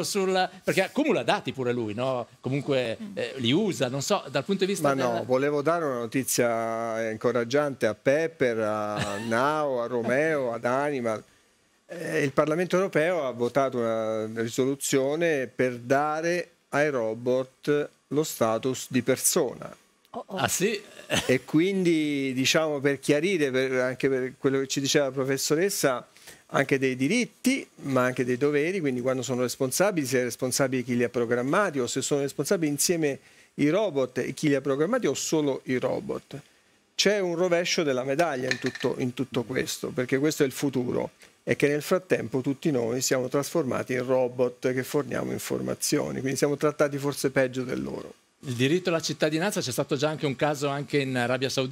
Sul, perché accumula dati pure lui, no? comunque mm. eh, li usa, non so, dal punto di vista... Ma no, volevo dare una notizia incoraggiante a Pepper, a Nao, a Romeo, ad Animal. Eh, il Parlamento europeo ha votato una risoluzione per dare ai robot lo status di persona. Oh oh. Ah sì? e quindi diciamo per chiarire, per, anche per quello che ci diceva la professoressa, anche dei diritti, ma anche dei doveri, quindi quando sono responsabili, se è responsabile chi li ha programmati o se sono responsabili insieme i robot e chi li ha programmati o solo i robot. C'è un rovescio della medaglia in tutto, in tutto questo, perché questo è il futuro e che nel frattempo tutti noi siamo trasformati in robot che forniamo informazioni, quindi siamo trattati forse peggio del loro. Il diritto alla cittadinanza c'è stato già anche un caso anche in Arabia Saudita.